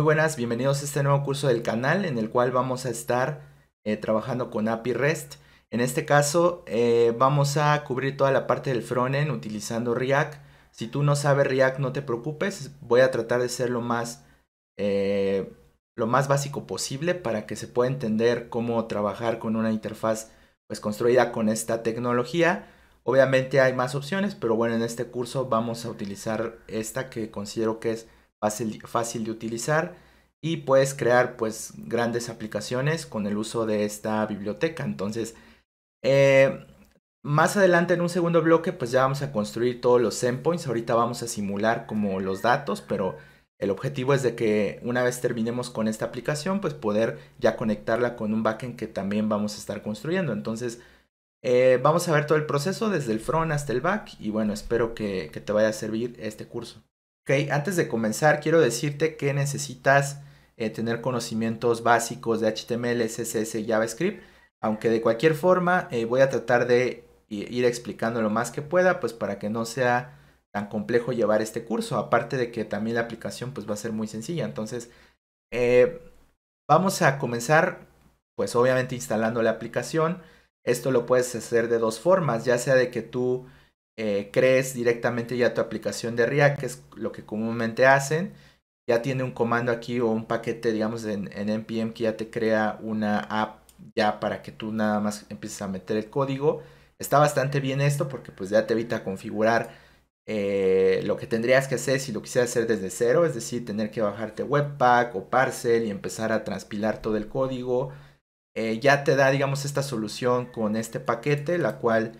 buenas, bienvenidos a este nuevo curso del canal en el cual vamos a estar eh, trabajando con API REST. En este caso eh, vamos a cubrir toda la parte del frontend utilizando React. Si tú no sabes React no te preocupes, voy a tratar de ser lo más, eh, lo más básico posible para que se pueda entender cómo trabajar con una interfaz pues, construida con esta tecnología. Obviamente hay más opciones, pero bueno, en este curso vamos a utilizar esta que considero que es fácil, de utilizar y puedes crear pues grandes aplicaciones con el uso de esta biblioteca. Entonces, eh, más adelante en un segundo bloque pues ya vamos a construir todos los endpoints. Ahorita vamos a simular como los datos, pero el objetivo es de que una vez terminemos con esta aplicación pues poder ya conectarla con un backend que también vamos a estar construyendo. Entonces, eh, vamos a ver todo el proceso desde el front hasta el back y bueno, espero que te vaya a servir este curso. Antes de comenzar, quiero decirte que necesitas eh, tener conocimientos básicos de HTML, CSS y JavaScript, aunque de cualquier forma eh, voy a tratar de eh, ir explicando lo más que pueda, pues para que no sea tan complejo llevar este curso, aparte de que también la aplicación pues va a ser muy sencilla, entonces vamos a comenzar pues obviamente instalando la aplicación, esto lo puedes hacer de dos formas, ya sea de que tú eh, crees directamente ya tu aplicación de React, que es lo que comúnmente hacen. Ya tiene un comando aquí o un paquete, digamos, en, NPM que ya te crea una app ya para que tú nada más empieces a meter el código. Está bastante bien esto porque pues ya te evita configurar eh, lo que tendrías que hacer si lo quisieras hacer desde cero, es decir, tener que bajarte Webpack o Parcel y empezar a transpilar todo el código. Eh, ya te da, digamos, esta solución con este paquete, la cual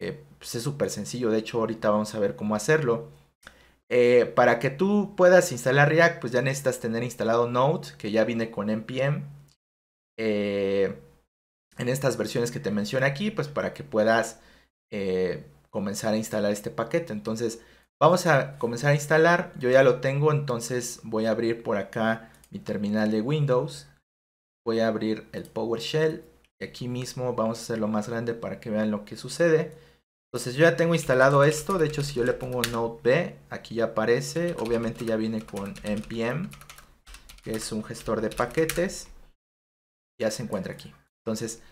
eh, pues es súper sencillo, de hecho ahorita vamos a ver cómo hacerlo. Eh, para que tú puedas instalar React, pues ya necesitas tener instalado Node, que ya viene con NPM. Eh, en estas versiones que te menciono aquí, pues para que puedas comenzar a instalar este paquete. Entonces, vamos a comenzar a instalar. Yo ya lo tengo, entonces voy a abrir por acá mi terminal de Windows. Voy a abrir el PowerShell. Y aquí mismo vamos a hacerlo más grande para que vean lo que sucede. Entonces yo ya tengo instalado esto, de hecho si yo le pongo Node B, aquí ya aparece, obviamente ya viene con npm, que es un gestor de paquetes, ya se encuentra aquí. Entonces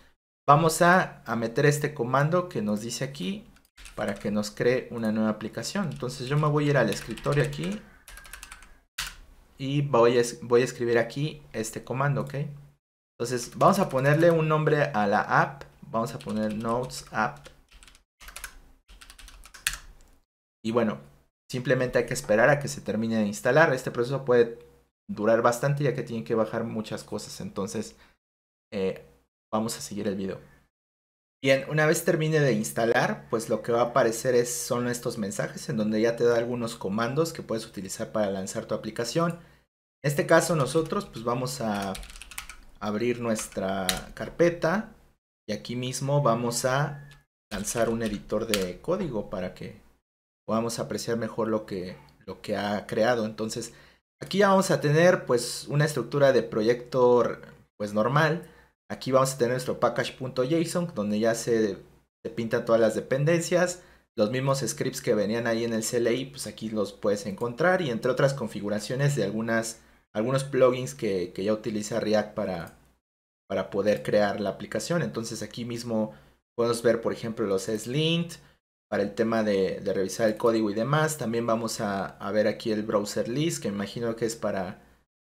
vamos a, meter este comando que nos dice aquí para que nos cree una nueva aplicación. Entonces yo me voy a ir al escritorio aquí y voy a, voy a escribir aquí este comando, ¿ok? Entonces vamos a ponerle un nombre a la app, vamos a poner notes App y bueno, simplemente hay que esperar a que se termine de instalar. Este proceso puede durar bastante ya que tienen que bajar muchas cosas. Entonces, eh, vamos a seguir el video. Bien, una vez termine de instalar, pues lo que va a aparecer es, son estos mensajes en donde ya te da algunos comandos que puedes utilizar para lanzar tu aplicación. En este caso nosotros pues vamos a abrir nuestra carpeta y aquí mismo vamos a lanzar un editor de código para que podemos apreciar mejor lo que, lo que ha creado. Entonces, aquí ya vamos a tener pues una estructura de proyecto pues normal. Aquí vamos a tener nuestro package.json donde ya se, pintan todas las dependencias. Los mismos scripts que venían ahí en el CLI, pues aquí los puedes encontrar y entre otras configuraciones de algunas, algunos plugins que, ya utiliza React para, para poder crear la aplicación. Entonces aquí mismo podemos ver, por ejemplo, los slint, para el tema de, revisar el código y demás. También vamos a, ver aquí el browser list, que imagino que es para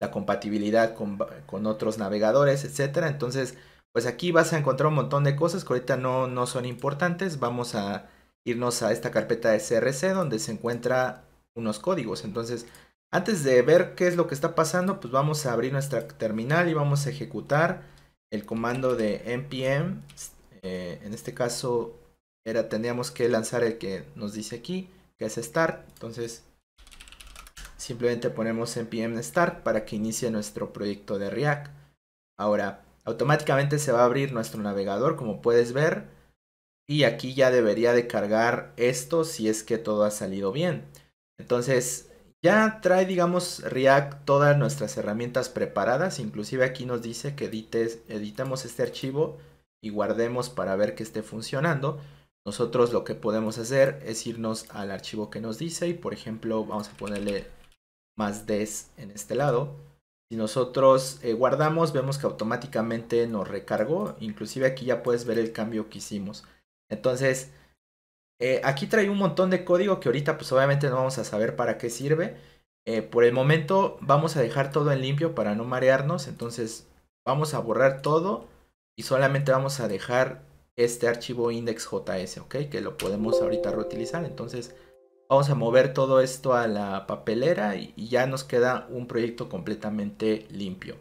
la compatibilidad con, otros navegadores, etcétera. Entonces, pues aquí vas a encontrar un montón de cosas que ahorita no, no son importantes. Vamos a irnos a esta carpeta de CRC donde se encuentra unos códigos. Entonces, antes de ver qué es lo que está pasando, pues vamos a abrir nuestra terminal y vamos a ejecutar el comando de npm, eh, en este caso era teníamos que lanzar el que nos dice aquí, que es start. Entonces, simplemente ponemos npm start para que inicie nuestro proyecto de React. Ahora, automáticamente se va a abrir nuestro navegador, como puedes ver. Y aquí ya debería de cargar esto si es que todo ha salido bien. Entonces, ya trae, digamos, React todas nuestras herramientas preparadas. Inclusive aquí nos dice que edites, editemos este archivo y guardemos para ver que esté funcionando. Nosotros lo que podemos hacer es irnos al archivo que nos dice y por ejemplo vamos a ponerle más des en este lado. Si nosotros eh, guardamos vemos que automáticamente nos recargó. Inclusive aquí ya puedes ver el cambio que hicimos. Entonces eh, aquí trae un montón de código que ahorita pues obviamente no vamos a saber para qué sirve. Eh, por el momento vamos a dejar todo en limpio para no marearnos. Entonces vamos a borrar todo y solamente vamos a dejar este archivo index.js, ¿ok? Que lo podemos ahorita reutilizar. Entonces vamos a mover todo esto a la papelera y, ya nos queda un proyecto completamente limpio.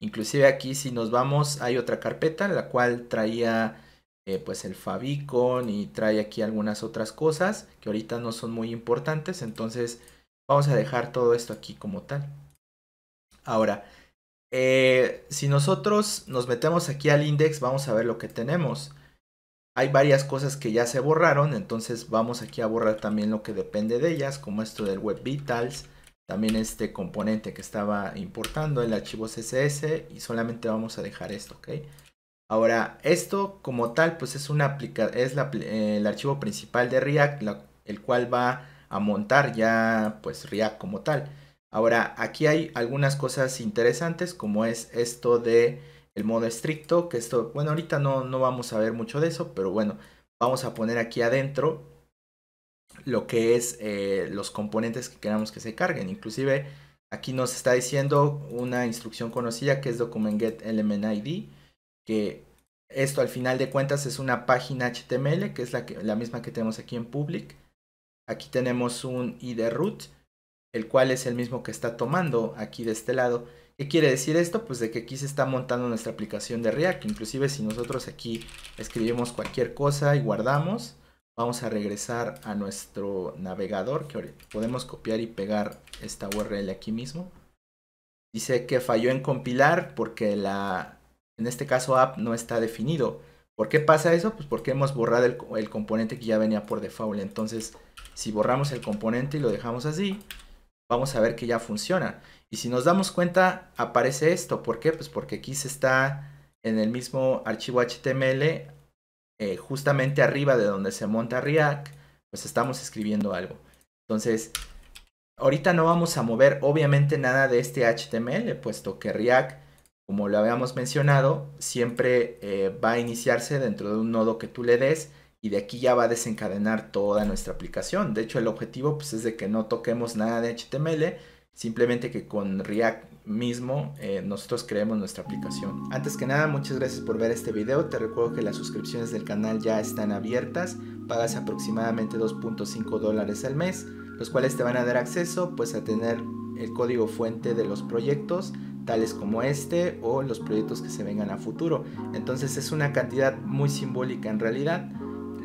Inclusive aquí si nos vamos hay otra carpeta la cual traía eh, pues el favicon y trae aquí algunas otras cosas que ahorita no son muy importantes. Entonces vamos a dejar todo esto aquí como tal. Ahora, eh, si nosotros nos metemos aquí al index vamos a ver lo que tenemos hay varias cosas que ya se borraron, entonces vamos aquí a borrar también lo que depende de ellas, como esto del web vitals, también este componente que estaba importando, el archivo CSS, y solamente vamos a dejar esto, ¿ok? Ahora, esto como tal, pues es, una aplica es eh, el archivo principal de React, el cual va a montar ya pues React como tal. Ahora, aquí hay algunas cosas interesantes, como es esto de el modo estricto, que esto, bueno, ahorita no, no vamos a ver mucho de eso, pero bueno, vamos a poner aquí adentro lo que es eh, los componentes que queramos que se carguen. Inclusive aquí nos está diciendo una instrucción conocida que es document get element ID, que esto al final de cuentas es una página HTML, que es la, que, la misma que tenemos aquí en public. Aquí tenemos un ID root, el cual es el mismo que está tomando aquí de este lado. ¿Qué quiere decir esto? Pues de que aquí se está montando nuestra aplicación de React. Inclusive si nosotros aquí escribimos cualquier cosa y guardamos, vamos a regresar a nuestro navegador, que podemos copiar y pegar esta URL aquí mismo. Dice que falló en compilar porque la, en este caso app no está definido. ¿Por qué pasa eso? Pues porque hemos borrado el, el componente que ya venía por default. Entonces, si borramos el componente y lo dejamos así, vamos a ver que ya funciona. Y si nos damos cuenta, aparece esto. ¿Por qué? Pues porque aquí se está en el mismo archivo HTML, eh, justamente arriba de donde se monta React, pues estamos escribiendo algo. Entonces, ahorita no vamos a mover obviamente nada de este HTML, puesto que React, como lo habíamos mencionado, siempre eh, va a iniciarse dentro de un nodo que tú le des y de aquí ya va a desencadenar toda nuestra aplicación. De hecho, el objetivo pues, es de que no toquemos nada de HTML, simplemente que con React mismo eh, nosotros creemos nuestra aplicación. Antes que nada, muchas gracias por ver este video. Te recuerdo que las suscripciones del canal ya están abiertas. Pagas aproximadamente 2.5 dólares al mes, los cuales te van a dar acceso pues, a tener el código fuente de los proyectos tales como este o los proyectos que se vengan a futuro. Entonces es una cantidad muy simbólica en realidad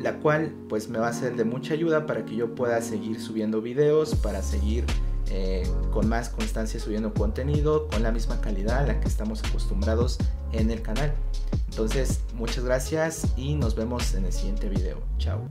la cual pues me va a ser de mucha ayuda para que yo pueda seguir subiendo videos, para seguir eh, con más constancia subiendo contenido, con la misma calidad a la que estamos acostumbrados en el canal. Entonces, muchas gracias y nos vemos en el siguiente video. Chao.